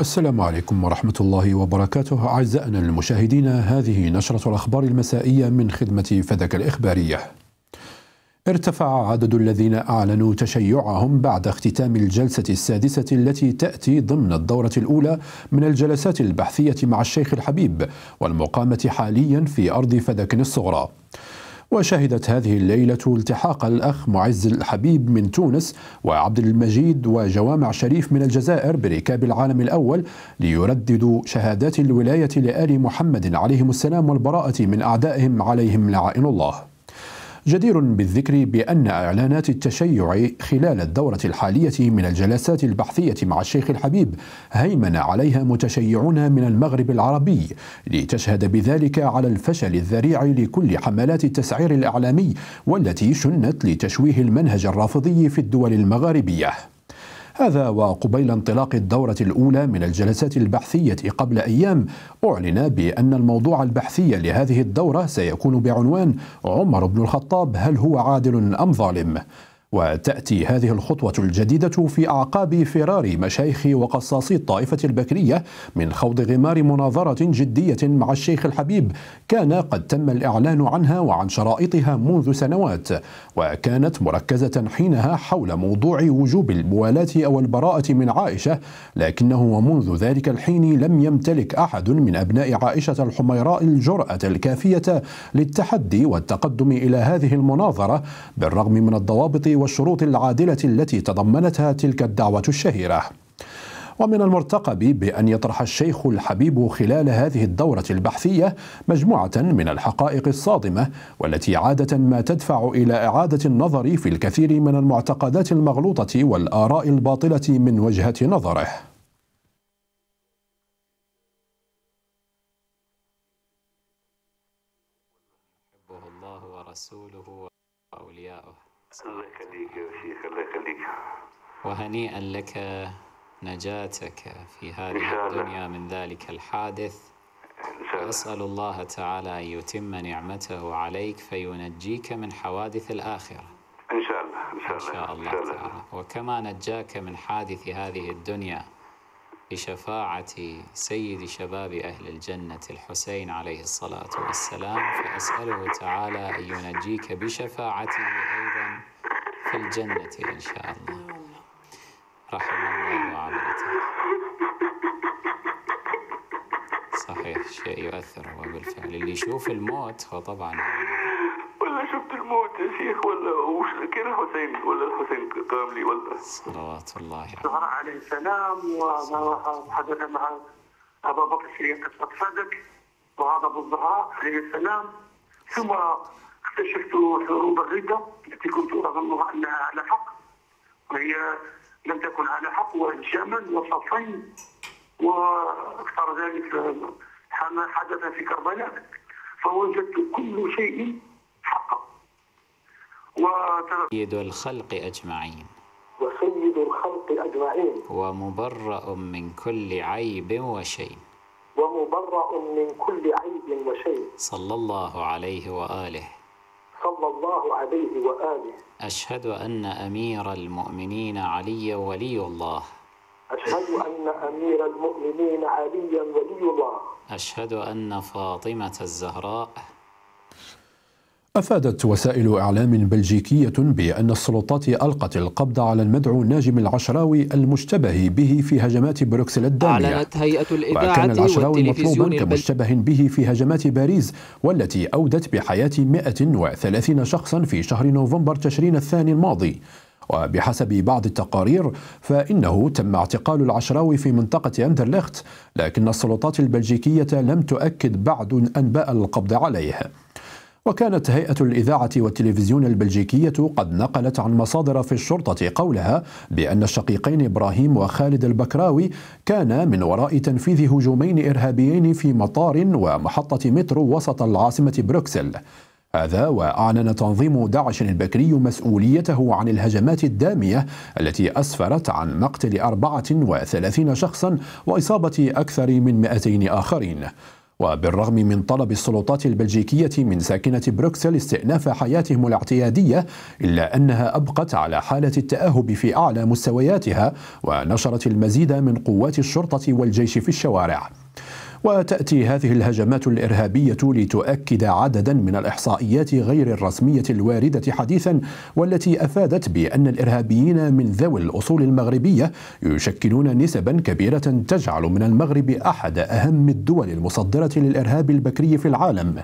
السلام عليكم ورحمة الله وبركاته أعزائنا المشاهدين هذه نشرة الأخبار المسائية من خدمة فدك الإخبارية ارتفع عدد الذين أعلنوا تشيعهم بعد اختتام الجلسة السادسة التي تأتي ضمن الدورة الأولى من الجلسات البحثية مع الشيخ الحبيب والمقامة حاليا في أرض فدكن الصغرى وشهدت هذه الليلة التحاق الأخ معز الحبيب من تونس وعبد المجيد وجوامع شريف من الجزائر بركاب العالم الأول ليرددوا شهادات الولاية لآل محمد عليهم السلام والبراءة من أعدائهم عليهم لعائن الله جدير بالذكر بأن إعلانات التشيع خلال الدورة الحالية من الجلسات البحثية مع الشيخ الحبيب هيمن عليها متشيعون من المغرب العربي لتشهد بذلك على الفشل الذريع لكل حملات التسعير الإعلامي والتي شنت لتشويه المنهج الرافضي في الدول المغاربية هذا وقبيل انطلاق الدورة الأولى من الجلسات البحثية قبل أيام أعلن بأن الموضوع البحثي لهذه الدورة سيكون بعنوان عمر بن الخطاب هل هو عادل أم ظالم؟ وتأتي هذه الخطوة الجديدة في أعقاب فرار مشايخ وقصاصي الطائفة البكرية من خوض غمار مناظرة جدية مع الشيخ الحبيب كان قد تم الإعلان عنها وعن شرائطها منذ سنوات وكانت مركزة حينها حول موضوع وجوب الموالاة أو البراءة من عائشة لكنه ومنذ ذلك الحين لم يمتلك أحد من أبناء عائشة الحميراء الجرأة الكافية للتحدي والتقدم إلى هذه المناظرة بالرغم من الضوابط والشروط العادلة التي تضمنتها تلك الدعوة الشهيرة ومن المرتقب بأن يطرح الشيخ الحبيب خلال هذه الدورة البحثية مجموعة من الحقائق الصادمة والتي عادة ما تدفع إلى إعادة النظر في الكثير من المعتقدات المغلوطة والآراء الباطلة من وجهة نظره. الله يخليك يا شيخ الله يخليك وهنيئا لك نجاتك في هذه الدنيا من ذلك الحادث أسأل الله تعالى أن يتم نعمته عليك فينجيك من حوادث الآخرة إن شاء الله إن شاء الله, إن شاء الله, إن شاء الله. تعالى وكما نجاك من حادث هذه الدنيا بشفاعة سيد شباب أهل الجنة الحسين عليه الصلاة والسلام فأسأله تعالى أن ينجيك بشفاعته في الجنة إن شاء الله رحم الله عبرته صحيح شيء يؤثر هو بالفعل اللي يشوف الموت هو طبعا ولا شفت الموت يا شيخ ولا وش كان الحسين ولا الحسين لي ولا صلوات الله عليه يعني. عليه السلام وحضرنا مع ابا بكر قصه صدق وهذا ابو الزهراء عليه السلام ثم اكتشفت حروب الردة التي كنت أظنها أنها على حق وهي لم تكن على حق والجمل وصفين وأكثر ذلك ما حدث في كربلاء فوجدت كل شيء حقا سيد الخلق أجمعين وسيد الخلق أجمعين ومبرأ من كل عيب وشيء ومبرأ من كل عيب وشيء صلى الله عليه وآله صلى الله عليه وآله أشهد أن أمير المؤمنين علي ولي الله أشهد أن أمير المؤمنين علي ولي الله أشهد أن فاطمة الزهراء أفادت وسائل إعلام بلجيكية بأن السلطات ألقت القبض على المدعو ناجم العشراوي المشتبه به في هجمات بروكسل الدامية أعلنت هيئة الإذاعة وكان العشراوي مطلوبا كمشتبه به في هجمات باريس والتي أودت بحياة 130 شخصا في شهر نوفمبر تشرين الثاني الماضي وبحسب بعض التقارير فإنه تم اعتقال العشراوي في منطقة أندرليخت لكن السلطات البلجيكية لم تؤكد بعد أنباء القبض عليه وكانت هيئة الإذاعة والتلفزيون البلجيكية قد نقلت عن مصادر في الشرطة قولها بأن الشقيقين إبراهيم وخالد البكراوي كانا من وراء تنفيذ هجومين إرهابيين في مطار ومحطة مترو وسط العاصمة بروكسل هذا وأعلن تنظيم داعش البكري مسؤوليته عن الهجمات الدامية التي أسفرت عن مقتل 34 شخصا وإصابة أكثر من 200 آخرين وبالرغم من طلب السلطات البلجيكية من ساكنة بروكسل استئناف حياتهم الاعتيادية إلا أنها أبقت على حالة التأهب في أعلى مستوياتها ونشرت المزيد من قوات الشرطة والجيش في الشوارع وتأتي هذه الهجمات الإرهابية لتؤكد عددا من الإحصائيات غير الرسمية الواردة حديثا والتي أفادت بأن الإرهابيين من ذوي الأصول المغربية يشكلون نسبا كبيرة تجعل من المغرب أحد أهم الدول المصدرة للإرهاب البكري في العالم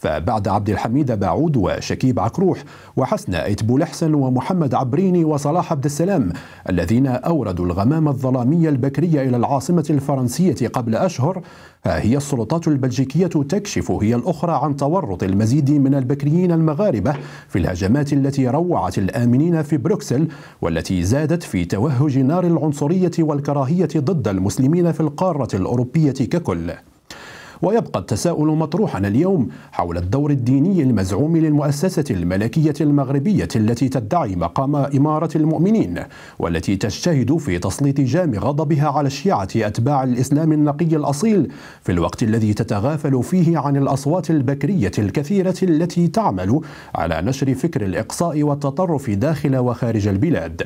فبعد عبد الحميد باعود وشكيب عكروح وحسن ايت بولحسن ومحمد عبريني وصلاح عبد السلام الذين أوردوا الغمام الظلامي البكري إلى العاصمة الفرنسية قبل أشهر ها هي السلطات البلجيكية تكشف هي الأخرى عن تورط المزيد من البكريين المغاربة في الهجمات التي روعت الآمنين في بروكسل والتي زادت في توهج نار العنصرية والكراهية ضد المسلمين في القارة الأوروبية ككل ويبقى التساؤل مطروحا اليوم حول الدور الديني المزعوم للمؤسسة الملكية المغربية التي تدعي مقام إمارة المؤمنين والتي تجتهد في تسليط جام غضبها على الشيعة أتباع الإسلام النقي الأصيل في الوقت الذي تتغافل فيه عن الأصوات البكرية الكثيرة التي تعمل على نشر فكر الإقصاء والتطرف داخل وخارج البلاد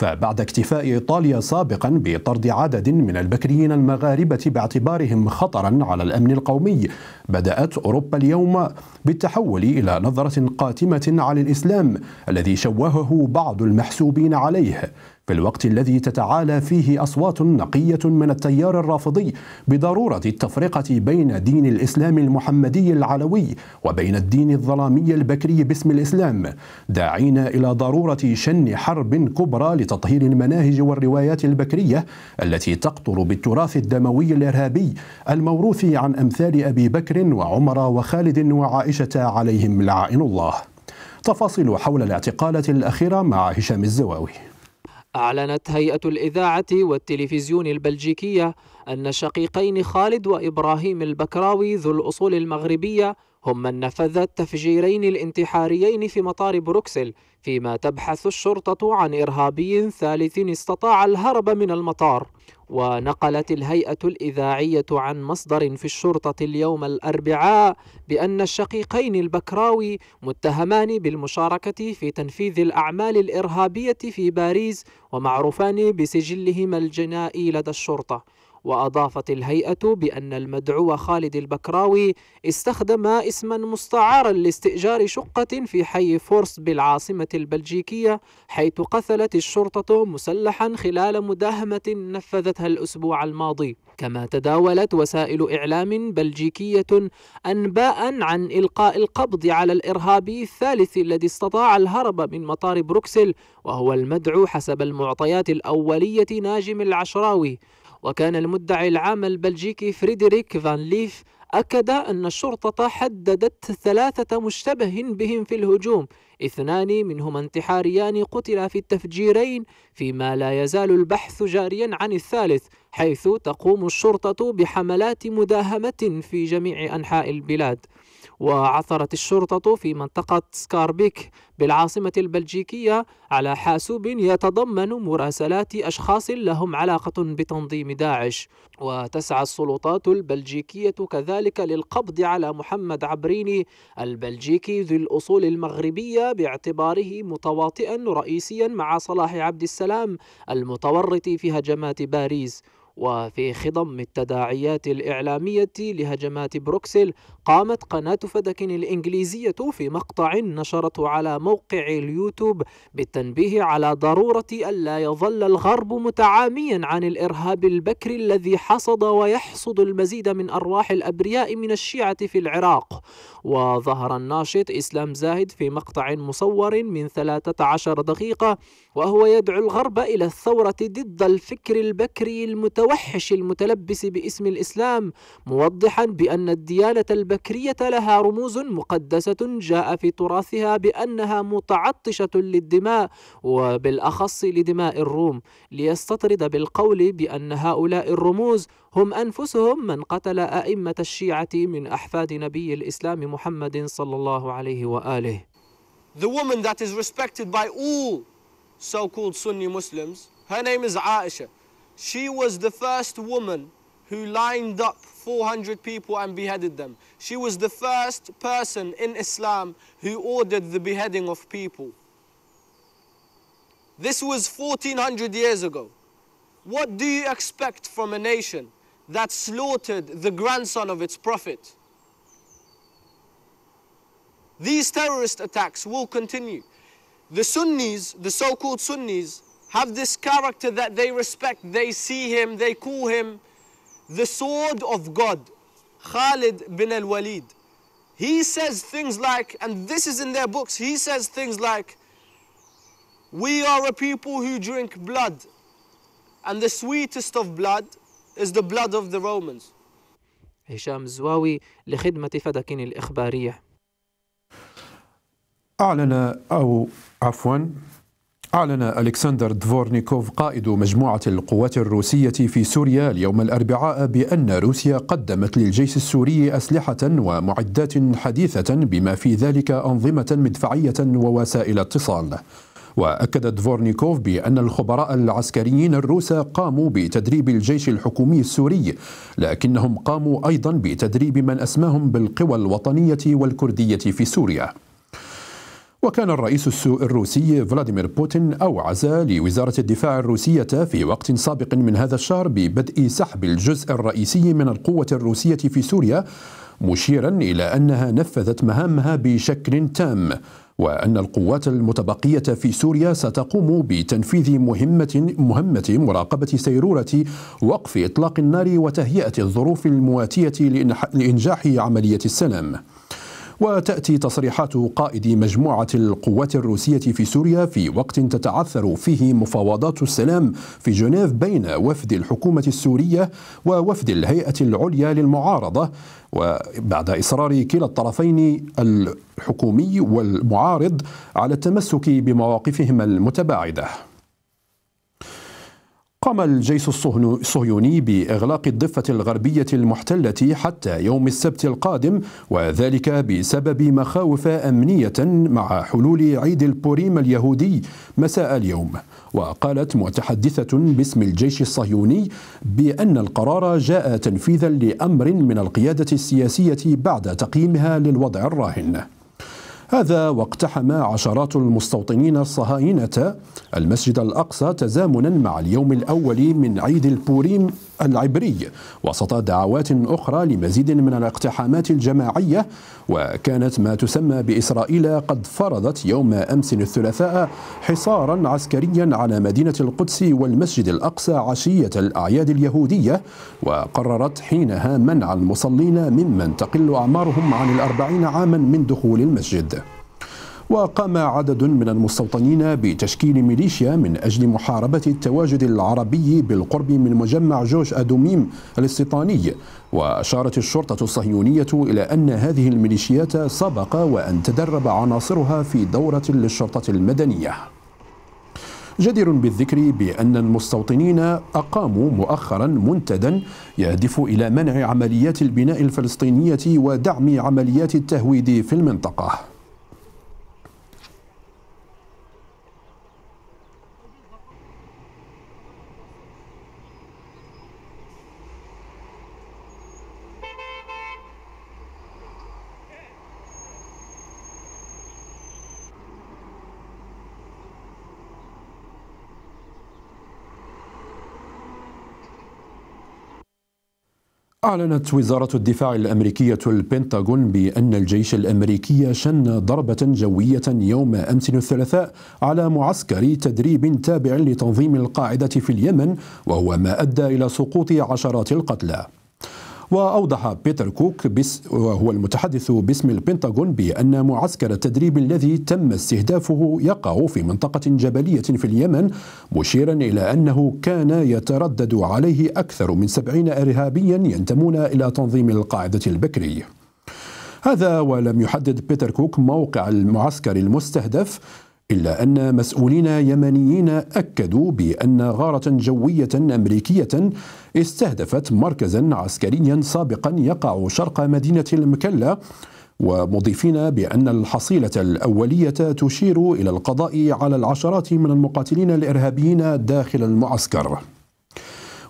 فبعد اكتفاء إيطاليا سابقا بطرد عدد من البكريين المغاربة باعتبارهم خطرا على الأمن القومي بدأت أوروبا اليوم بالتحول إلى نظرة قاتمة على الإسلام الذي شوهه بعض المحسوبين عليه في الوقت الذي تتعالى فيه أصوات نقية من التيار الرافضي بضرورة التفرقة بين دين الإسلام المحمدي العلوي وبين الدين الظلامي البكري باسم الإسلام داعين إلى ضرورة شن حرب كبرى لتطهير المناهج والروايات البكرية التي تقطر بالتراث الدموي الإرهابي الموروث عن أمثال أبي بكر وعمر وخالد وعائشة عليهم لعائن الله تفاصيل حول الاعتقالات الأخيرة مع هشام الزواوي أعلنت هيئة الإذاعة والتلفزيون البلجيكية أن شقيقين خالد وإبراهيم البكراوي ذو الأصول المغربية هم من نفذ التفجيرين الانتحاريين في مطار بروكسل فيما تبحث الشرطة عن إرهابي ثالث استطاع الهرب من المطار ونقلت الهيئة الإذاعية عن مصدر في الشرطة اليوم الأربعاء بأن الشقيقين البكراوي متهمان بالمشاركة في تنفيذ الأعمال الإرهابية في باريس ومعروفان بسجلهما الجنائي لدى الشرطة وأضافت الهيئة بأن المدعو خالد البكراوي استخدم اسما مستعارا لاستئجار شقة في حي فورس بالعاصمة البلجيكية حيث قتلت الشرطة مسلحا خلال مداهمة نفذتها الأسبوع الماضي كما تداولت وسائل إعلام بلجيكية أنباء عن إلقاء القبض على الإرهابي الثالث الذي استطاع الهرب من مطار بروكسل وهو المدعو حسب المعطيات الأولية ناجم العشراوي وكان المدعي العام البلجيكي فريدريك فان ليف أكد أن الشرطة حددت ثلاثة مشتبه بهم في الهجوم اثنان منهما انتحاريان قتلا في التفجيرين فيما لا يزال البحث جاريا عن الثالث حيث تقوم الشرطة بحملات مداهمة في جميع أنحاء البلاد وعثرت الشرطة في منطقة سكاربيك بالعاصمة البلجيكية على حاسوب يتضمن مراسلات أشخاص لهم علاقة بتنظيم داعش وتسعى السلطات البلجيكية كذلك للقبض على محمد عبريني البلجيكي ذو الأصول المغربية باعتباره متواطئا رئيسيا مع صلاح عبد السلام المتورط في هجمات باريس وفي خضم التداعيات الإعلامية لهجمات بروكسل قامت قناة فدك الإنجليزية في مقطع نشرته على موقع اليوتيوب بالتنبيه على ضرورة ألا يظل الغرب متعاميا عن الإرهاب البكري الذي حصد ويحصد المزيد من أرواح الأبرياء من الشيعة في العراق وظهر الناشط إسلام زاهد في مقطع مصور من 13 دقيقة وهو يدعو الغرب إلى الثورة ضد الفكر البكري المتوحش المتلبس باسم الإسلام موضحا بأن الديانة البكرية بكرية لها رموز مقدسة جاء في تراثها بأنها متعطشة للدماء وبالأخص لدماء الروم ليستطرد بالقول بأن هؤلاء الرموز هم أنفسهم من قتل أئمة الشيعة من أحفاد نبي الإسلام محمد صلى الله عليه وآله The woman that is respected by all so-called Sunni Muslims, her name is Aisha. She was the first woman who lined up 400 people and beheaded them. She was the first person in Islam who ordered the beheading of people. This was 1400 years ago. What do you expect from a nation that slaughtered the grandson of its prophet? These terrorist attacks will continue. The Sunnis, the so-called Sunnis, have this character that they respect. They see him, they call him the sword of God, Khalid bin al-Walid, he says things like, and this is in their books, he says things like, we are a people who drink blood, and the sweetest of blood is the blood of the Romans. هشام الزواوي لخدمة فدكين الإخبارية أعلن أو عفوا أعلن ألكسندر دفورنيكوف قائد مجموعة القوات الروسية في سوريا اليوم الأربعاء بأن روسيا قدمت للجيش السوري أسلحة ومعدات حديثة بما في ذلك أنظمة مدفعية ووسائل اتصال وأكد دفورنيكوف بأن الخبراء العسكريين الروس قاموا بتدريب الجيش الحكومي السوري لكنهم قاموا أيضا بتدريب من أسماهم بالقوى الوطنية والكردية في سوريا وكان الرئيس الروسي فلاديمير بوتين أوعز لوزارة الدفاع الروسية في وقت سابق من هذا الشهر ببدء سحب الجزء الرئيسي من القوة الروسية في سوريا مشيرا إلى أنها نفذت مهامها بشكل تام وأن القوات المتبقية في سوريا ستقوم بتنفيذ مهمة مهمة مراقبة سيرورة وقف إطلاق النار وتهيئة الظروف المواتية لإنجاح عملية السلام. وتأتي تصريحات قائد مجموعة القوات الروسية في سوريا في وقت تتعثر فيه مفاوضات السلام في جنيف بين وفد الحكومة السورية ووفد الهيئة العليا للمعارضة وبعد إصرار كلا الطرفين الحكومي والمعارض على التمسك بمواقفهما المتباعده قام الجيش الصهيوني بإغلاق الضفة الغربية المحتلة حتى يوم السبت القادم وذلك بسبب مخاوف أمنية مع حلول عيد البوريم اليهودي مساء اليوم وقالت متحدثة باسم الجيش الصهيوني بأن القرار جاء تنفيذا لأمر من القيادة السياسية بعد تقييمها للوضع الراهن هذا واقتحم عشرات المستوطنين الصهاينة المسجد الأقصى تزامنا مع اليوم الأول من عيد البوريم العبري وسط دعوات أخرى لمزيد من الاقتحامات الجماعية وكانت ما تسمى بإسرائيل قد فرضت يوم أمس الثلاثاء حصارا عسكريا على مدينة القدس والمسجد الأقصى عشية الأعياد اليهودية وقررت حينها منع المصلين ممن تقل أعمارهم عن الأربعين عاما من دخول المسجد وقام عدد من المستوطنين بتشكيل ميليشيا من أجل محاربة التواجد العربي بالقرب من مجمع جوش أدوميم الاستيطاني وأشارت الشرطة الصهيونية إلى أن هذه الميليشيات سبق وأن تدرب عناصرها في دورة للشرطة المدنية جدير بالذكر بأن المستوطنين أقاموا مؤخرا منتدا يهدف إلى منع عمليات البناء الفلسطينية ودعم عمليات التهويد في المنطقة أعلنت وزارة الدفاع الأمريكية البنتاغون بأن الجيش الأمريكي شن ضربة جوية يوم أمس الثلاثاء على معسكر تدريب تابع لتنظيم القاعدة في اليمن وهو ما أدى إلى سقوط عشرات القتلى وأوضح بيتر كوك بس وهو المتحدث باسم البنتاغون بأن معسكر التدريب الذي تم استهدافه يقع في منطقة جبلية في اليمن مشيرا إلى أنه كان يتردد عليه أكثر من سبعين إرهابيا ينتمون إلى تنظيم القاعدة البكري هذا ولم يحدد بيتر كوك موقع المعسكر المستهدف إلا أن مسؤولين يمنيين أكدوا بأن غارة جوية أمريكية استهدفت مركزا عسكريا سابقا يقع شرق مدينة المكلة ومضيفين بأن الحصيلة الأولية تشير إلى القضاء على العشرات من المقاتلين الإرهابيين داخل المعسكر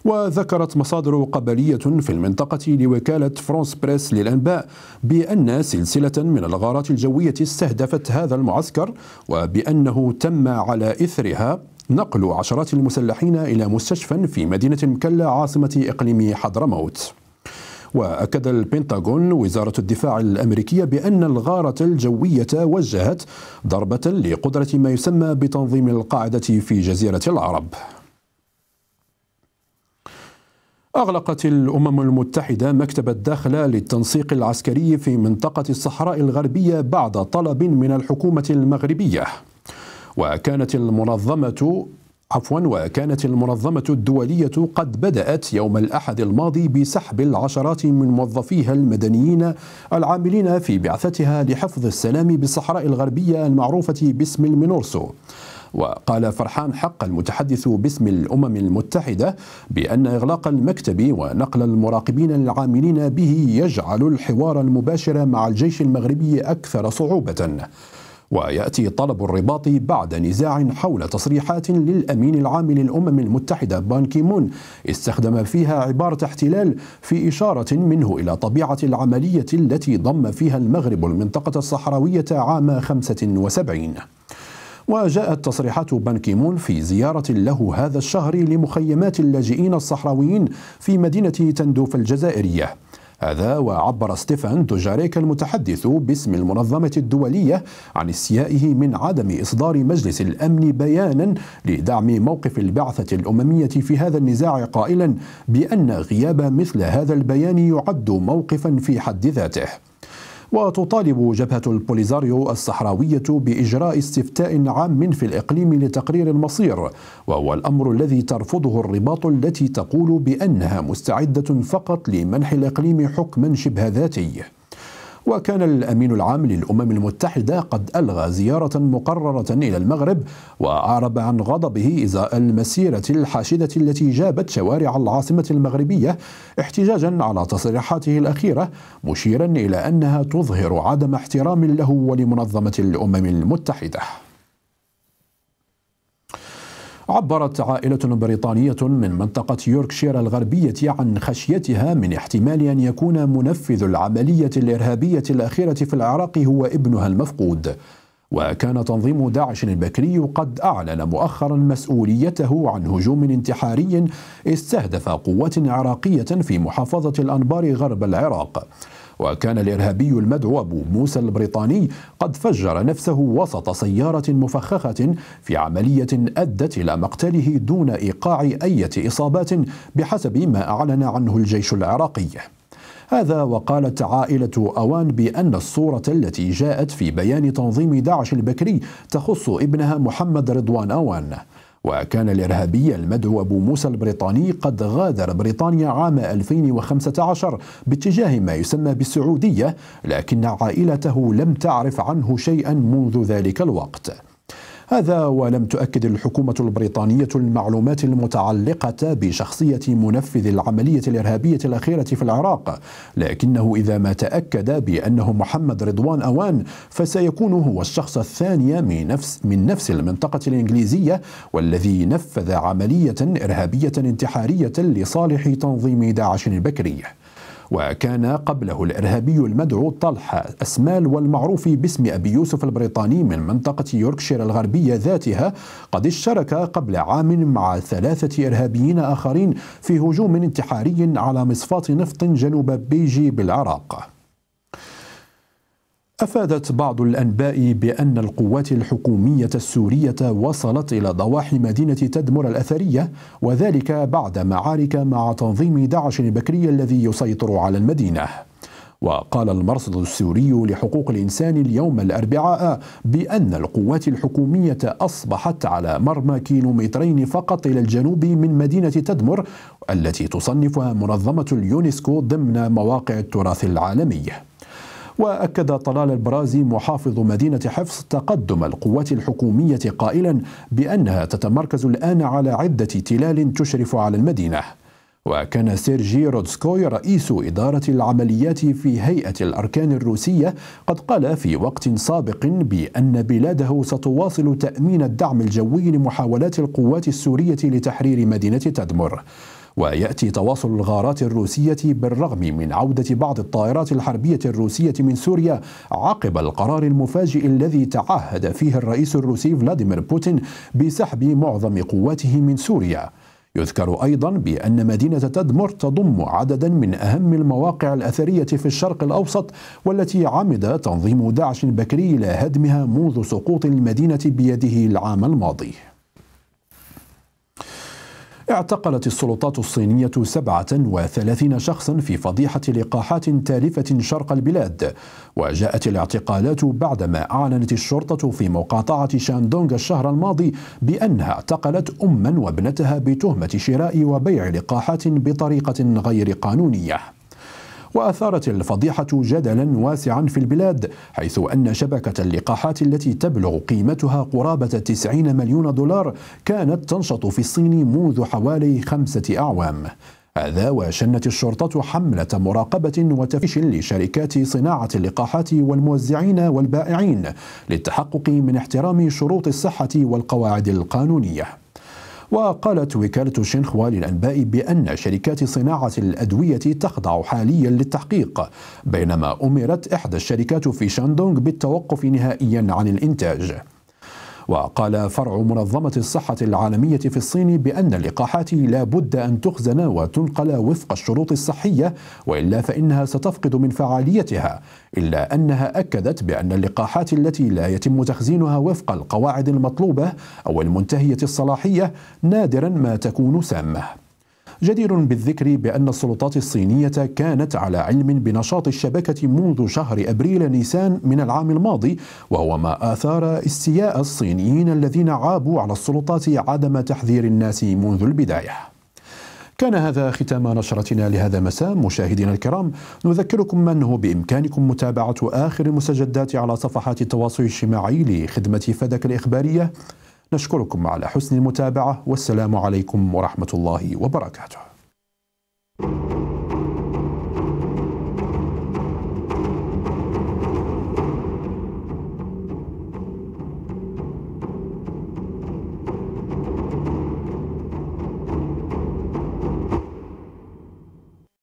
وذكرت مصادر قبلية في المنطقة لوكالة فرانس بريس للأنباء بأن سلسلة من الغارات الجوية استهدفت هذا المعسكر وبأنه تم على إثرها نقل عشرات المسلحين إلى مستشفى في مدينة مكلا عاصمة إقليم حضرموت وأكد البنتاغون وزارة الدفاع الأمريكية بأن الغارة الجوية وجهت ضربة لقدرة ما يسمى بتنظيم القاعدة في جزيرة العرب أغلقت الأمم المتحدة مكتب الداخلة للتنسيق العسكري في منطقة الصحراء الغربية بعد طلب من الحكومة المغربية وكانت المنظمة عفوا وكانت المنظمة الدولية قد بدأت يوم الأحد الماضي بسحب العشرات من موظفيها المدنيين العاملين في بعثتها لحفظ السلام بالصحراء الغربية المعروفة باسم المينورسو وقال فرحان حق المتحدث باسم الأمم المتحدة بأن إغلاق المكتب ونقل المراقبين العاملين به يجعل الحوار المباشر مع الجيش المغربي أكثر صعوبة وياتي طلب الرباط بعد نزاع حول تصريحات للامين العام للامم المتحده بان كيمون استخدم فيها عباره احتلال في اشاره منه الى طبيعه العمليه التي ضم فيها المغرب المنطقه الصحراويه عام 75 وجاءت تصريحات كيمون في زيارة له هذا الشهر لمخيمات اللاجئين الصحراويين في مدينة تندوف الجزائرية هذا وعبر ستيفان دوجاريك المتحدث باسم المنظمة الدولية عن استيائه من عدم إصدار مجلس الأمن بيانا لدعم موقف البعثة الأممية في هذا النزاع قائلا بأن غياب مثل هذا البيان يعد موقفا في حد ذاته وتطالب جبهة البوليزاريو الصحراوية بإجراء استفتاء عام في الإقليم لتقرير المصير وهو الأمر الذي ترفضه الرباط التي تقول بأنها مستعدة فقط لمنح الإقليم حكما شبه ذاتي وكان الأمين العام للأمم المتحدة قد ألغى زيارة مقررة إلى المغرب وأعرب عن غضبه إزاء المسيرة الحاشدة التي جابت شوارع العاصمة المغربية احتجاجا على تصريحاته الأخيرة مشيرا إلى أنها تظهر عدم احترام له ولمنظمة الأمم المتحدة عبرت عائلة بريطانية من منطقة يوركشير الغربية عن خشيتها من احتمال أن يكون منفذ العملية الإرهابية الأخيرة في العراق هو ابنها المفقود وكان تنظيم داعش البكري قد أعلن مؤخرا مسؤوليته عن هجوم انتحاري استهدف قوات عراقية في محافظة الأنبار غرب العراق وكان الإرهابي المدعو أبو موسى البريطاني قد فجر نفسه وسط سيارة مفخخة في عملية أدت إلى مقتله دون إيقاع أي إصابات بحسب ما أعلن عنه الجيش العراقي هذا وقالت عائلة أوان بأن الصورة التي جاءت في بيان تنظيم داعش البكري تخص ابنها محمد رضوان أوان وكان الإرهابي المدعو أبو موسى البريطاني قد غادر بريطانيا عام 2015 باتجاه ما يسمى بالسعودية لكن عائلته لم تعرف عنه شيئا منذ ذلك الوقت هذا ولم تؤكد الحكومة البريطانية المعلومات المتعلقة بشخصية منفذ العملية الإرهابية الأخيرة في العراق لكنه إذا ما تأكد بأنه محمد رضوان أوان فسيكون هو الشخص الثاني من نفس, من نفس المنطقة الإنجليزية والذي نفذ عملية إرهابية انتحارية لصالح تنظيم داعش البكري وكان قبله الإرهابي المدعو طلحة أسمال والمعروف باسم أبي يوسف البريطاني من منطقة يوركشير الغربية ذاتها قد اشترك قبل عام مع ثلاثة إرهابيين آخرين في هجوم انتحاري على مصفاة نفط جنوب بيجي بالعراق أفادت بعض الأنباء بأن القوات الحكومية السورية وصلت إلى ضواحي مدينة تدمر الأثرية وذلك بعد معارك مع تنظيم داعش البكري الذي يسيطر على المدينة وقال المرصد السوري لحقوق الإنسان اليوم الأربعاء بأن القوات الحكومية أصبحت على مرمى كيلومترين فقط إلى الجنوب من مدينة تدمر التي تصنفها منظمة اليونسكو ضمن مواقع التراث العالمي وأكد طلال البرازي محافظ مدينة حفص تقدم القوات الحكومية قائلا بأنها تتمركز الآن على عدة تلال تشرف على المدينة وكان سيرجي رودسكوي رئيس إدارة العمليات في هيئة الأركان الروسية قد قال في وقت سابق بأن بلاده ستواصل تأمين الدعم الجوي لمحاولات القوات السورية لتحرير مدينة تدمر ويأتي تواصل الغارات الروسية بالرغم من عودة بعض الطائرات الحربية الروسية من سوريا عقب القرار المفاجئ الذي تعهد فيه الرئيس الروسي فلاديمير بوتين بسحب معظم قواته من سوريا يذكر أيضا بأن مدينة تدمر تضم عددا من أهم المواقع الأثرية في الشرق الأوسط والتي عمد تنظيم داعش البكري إلى هدمها منذ سقوط المدينة بيده العام الماضي اعتقلت السلطات الصينية 37 شخصا في فضيحة لقاحات تالفة شرق البلاد وجاءت الاعتقالات بعدما أعلنت الشرطة في مقاطعة شاندونغ الشهر الماضي بأنها اعتقلت أما وابنتها بتهمة شراء وبيع لقاحات بطريقة غير قانونية وأثارت الفضيحة جدلا واسعا في البلاد حيث أن شبكة اللقاحات التي تبلغ قيمتها قرابة 90 مليون دولار كانت تنشط في الصين منذ حوالي خمسة أعوام هذا وشنت الشرطة حملة مراقبة وتفتيش لشركات صناعة اللقاحات والموزعين والبائعين للتحقق من احترام شروط الصحة والقواعد القانونية وقالت وكالة شينخوا للأنباء بأن شركات صناعة الأدوية تخضع حاليا للتحقيق بينما أمرت إحدى الشركات في شاندونغ بالتوقف نهائيا عن الإنتاج وقال فرع منظمة الصحة العالمية في الصين بأن اللقاحات لا بد أن تخزن وتنقل وفق الشروط الصحية وإلا فإنها ستفقد من فعاليتها إلا أنها أكدت بأن اللقاحات التي لا يتم تخزينها وفق القواعد المطلوبة أو المنتهية الصلاحية نادرا ما تكون سامة جدير بالذكر بأن السلطات الصينية كانت على علم بنشاط الشبكة منذ شهر أبريل نيسان من العام الماضي وهو ما آثار استياء الصينيين الذين عابوا على السلطات عدم تحذير الناس منذ البداية كان هذا ختام نشرتنا لهذا مساء مشاهدينا الكرام نذكركم أنه بإمكانكم متابعة آخر المستجدات على صفحات التواصل الاجتماعي لخدمة فدك الإخبارية نشكركم على حسن المتابعة والسلام عليكم ورحمة الله وبركاته.